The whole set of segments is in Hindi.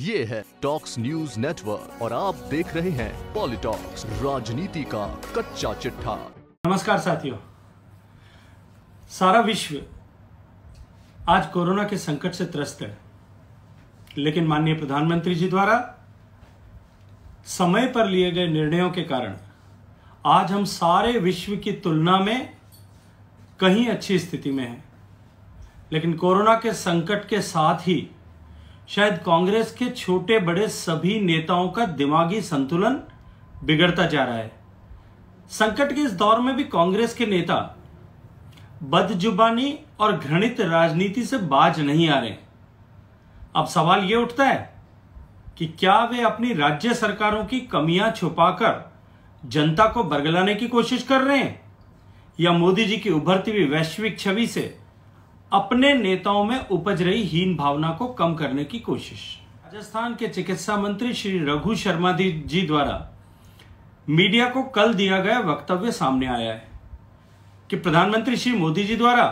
ये है टॉक्स न्यूज नेटवर्क और आप देख रहे हैं पॉलिटॉक्स राजनीति का कच्चा चिट्ठा नमस्कार साथियों सारा विश्व आज कोरोना के संकट से त्रस्त है लेकिन माननीय प्रधानमंत्री जी द्वारा समय पर लिए गए निर्णयों के कारण आज हम सारे विश्व की तुलना में कहीं अच्छी स्थिति में हैं लेकिन कोरोना के संकट के साथ ही शायद कांग्रेस के छोटे बड़े सभी नेताओं का दिमागी संतुलन बिगड़ता जा रहा है संकट के इस दौर में भी कांग्रेस के नेता बदजुबानी और घृणित राजनीति से बाज नहीं आ रहे अब सवाल यह उठता है कि क्या वे अपनी राज्य सरकारों की कमियां छुपाकर जनता को बरगलाने की कोशिश कर रहे हैं या मोदी जी की उभरती हुई वैश्विक छवि से अपने नेताओं में उपज रही हीन भावना को कम करने की कोशिश राजस्थान के चिकित्सा मंत्री श्री रघु शर्मा जी द्वारा मीडिया को कल दिया गया वक्तव्य सामने आया है कि प्रधानमंत्री श्री मोदी जी द्वारा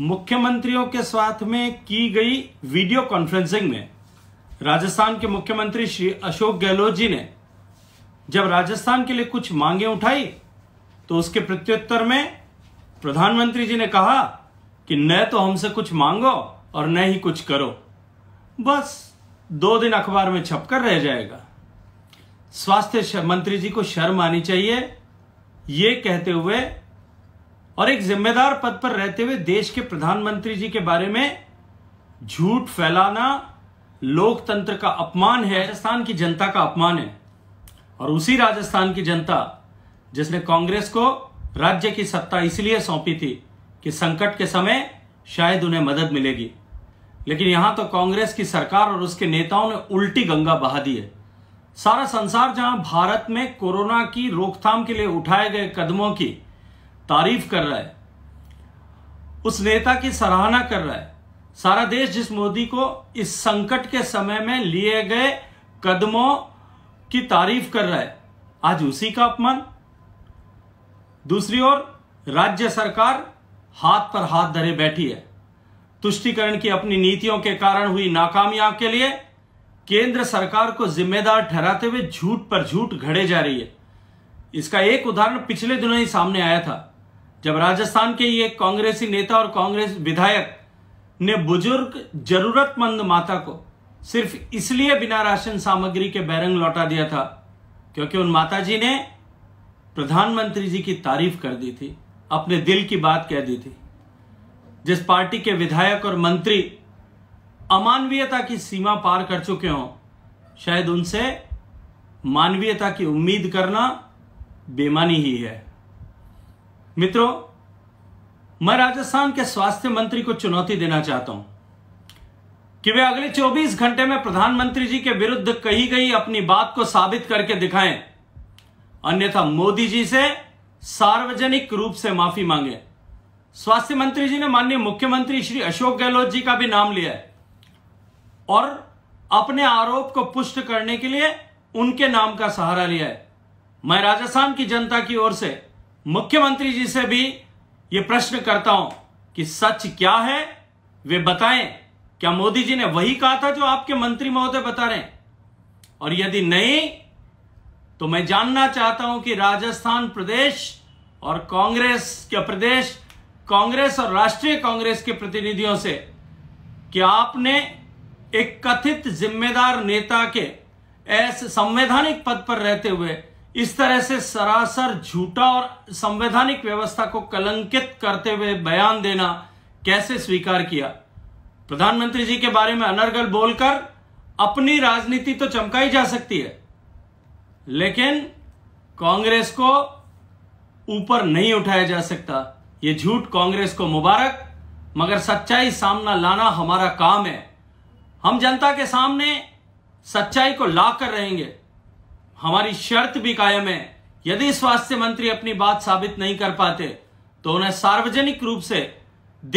मुख्यमंत्रियों के साथ में की गई वीडियो कॉन्फ्रेंसिंग में राजस्थान के मुख्यमंत्री श्री अशोक गहलोत जी ने जब राजस्थान के लिए कुछ मांगे उठाई तो उसके प्रत्युत्तर में प्रधानमंत्री जी ने कहा कि न तो हमसे कुछ मांगो और न ही कुछ करो बस दो दिन अखबार में छपकर रह जाएगा स्वास्थ्य मंत्री जी को शर्म आनी चाहिए ये कहते हुए और एक जिम्मेदार पद पर रहते हुए देश के प्रधानमंत्री जी के बारे में झूठ फैलाना लोकतंत्र का अपमान है राजस्थान की जनता का अपमान है और उसी राजस्थान की जनता जिसने कांग्रेस को राज्य की सत्ता इसलिए सौंपी थी कि संकट के समय शायद उन्हें मदद मिलेगी लेकिन यहां तो कांग्रेस की सरकार और उसके नेताओं ने उल्टी गंगा बहा दी है सारा संसार जहां भारत में कोरोना की रोकथाम के लिए उठाए गए कदमों की तारीफ कर रहा है उस नेता की सराहना कर रहा है सारा देश जिस मोदी को इस संकट के समय में लिए गए कदमों की तारीफ कर रहा है आज उसी का अपमान दूसरी ओर राज्य सरकार हाथ पर हाथ धरे बैठी है तुष्टिकरण की अपनी नीतियों के कारण हुई नाकामियाब के लिए केंद्र सरकार को जिम्मेदार ठहराते हुए झूठ पर झूठ घड़े जा रही है इसका एक उदाहरण पिछले दिनों ही सामने आया था जब राजस्थान के एक कांग्रेसी नेता और कांग्रेस विधायक ने बुजुर्ग जरूरतमंद माता को सिर्फ इसलिए बिना राशन सामग्री के बैरंग लौटा दिया था क्योंकि उन माताजी ने प्रधानमंत्री जी की तारीफ कर दी थी अपने दिल की बात कह दी थी जिस पार्टी के विधायक और मंत्री अमानवीयता की सीमा पार कर चुके हों शायद उनसे मानवीयता की उम्मीद करना बेमानी ही है मित्रों मैं राजस्थान के स्वास्थ्य मंत्री को चुनौती देना चाहता हूं कि वे अगले 24 घंटे में प्रधानमंत्री जी के विरुद्ध कही गई अपनी बात को साबित करके दिखाएं अन्यथा मोदी जी से सार्वजनिक रूप से माफी मांगे स्वास्थ्य मंत्री जी ने माननीय मुख्यमंत्री श्री अशोक गहलोत जी का भी नाम लिया है और अपने आरोप को पुष्ट करने के लिए उनके नाम का सहारा लिया है मैं राजस्थान की जनता की ओर से मुख्यमंत्री जी से भी यह प्रश्न करता हूं कि सच क्या है वे बताएं क्या मोदी जी ने वही कहा था जो आपके मंत्री महोदय बता रहे हैं और यदि नहीं तो मैं जानना चाहता हूं कि राजस्थान प्रदेश और कांग्रेस के प्रदेश कांग्रेस और राष्ट्रीय कांग्रेस के प्रतिनिधियों से कि आपने एक कथित जिम्मेदार नेता के ऐसे संवैधानिक पद पर रहते हुए इस तरह से सरासर झूठा और संवैधानिक व्यवस्था को कलंकित करते हुए बयान देना कैसे स्वीकार किया प्रधानमंत्री जी के बारे में अनर्गल बोलकर अपनी राजनीति तो चमकाई जा सकती है लेकिन कांग्रेस को ऊपर नहीं उठाया जा सकता ये झूठ कांग्रेस को मुबारक मगर सच्चाई सामना लाना हमारा काम है हम जनता के सामने सच्चाई को ला कर रहेंगे हमारी शर्त भी कायम है यदि स्वास्थ्य मंत्री अपनी बात साबित नहीं कर पाते तो उन्हें सार्वजनिक रूप से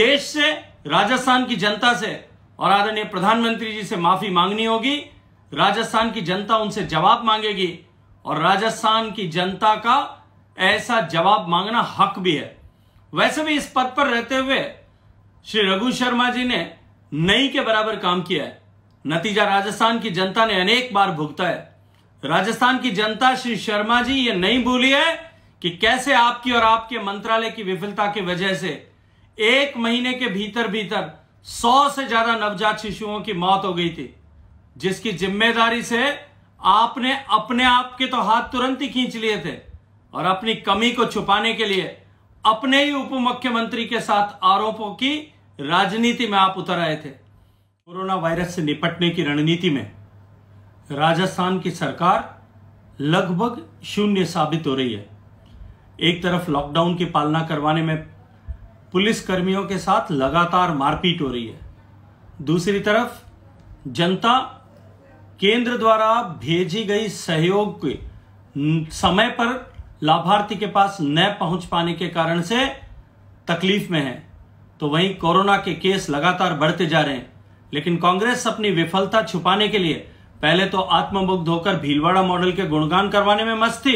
देश से राजस्थान की जनता से और आदरणीय प्रधानमंत्री जी से माफी मांगनी होगी राजस्थान की जनता उनसे जवाब मांगेगी और राजस्थान की जनता का ऐसा जवाब मांगना हक भी है वैसे भी इस पद पर रहते हुए श्री रघु शर्मा जी ने नई के बराबर काम किया है नतीजा राजस्थान की जनता ने अनेक बार भुगता है राजस्थान की जनता श्री शर्मा जी ये नहीं भूली है कि कैसे आपकी और आपके मंत्रालय की विफलता की वजह से एक महीने के भीतर भीतर सौ से ज्यादा नवजात शिशुओं की मौत हो गई थी जिसकी जिम्मेदारी से आपने अपने आप के तो हाथ तुरंत ही खींच लिए थे और अपनी कमी को छुपाने के लिए अपने ही उप मुख्यमंत्री के साथ आरोपों की राजनीति में आप उतर आए थे कोरोना वायरस से निपटने की रणनीति में राजस्थान की सरकार लगभग शून्य साबित हो रही है एक तरफ लॉकडाउन की पालना करवाने में पुलिस कर्मियों के साथ लगातार मारपीट हो रही है दूसरी तरफ जनता केंद्र द्वारा भेजी गई सहयोग के समय पर लाभार्थी के पास न पहुंच पाने के कारण से तकलीफ में है तो वहीं कोरोना के केस लगातार बढ़ते जा रहे हैं लेकिन कांग्रेस अपनी विफलता छुपाने के लिए पहले तो आत्ममुग्ध होकर भीलवाड़ा मॉडल के गुणगान करवाने में मस्त थी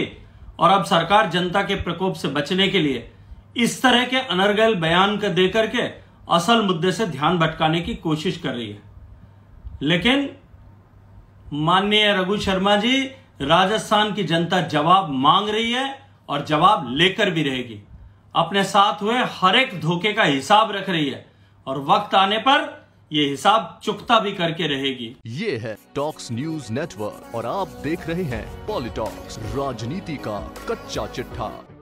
और अब सरकार जनता के प्रकोप से बचने के लिए इस तरह के अनर्गल बयान देकर के असल मुद्दे से ध्यान भटकाने की कोशिश कर रही है लेकिन माननीय रघु शर्मा जी राजस्थान की जनता जवाब मांग रही है और जवाब लेकर भी रहेगी अपने साथ हुए हर एक धोखे का हिसाब रख रही है और वक्त आने पर ये हिसाब चुकता भी करके रहेगी ये है टॉक्स न्यूज नेटवर्क और आप देख रहे हैं पॉलिटॉक्स राजनीति का कच्चा चिट्ठा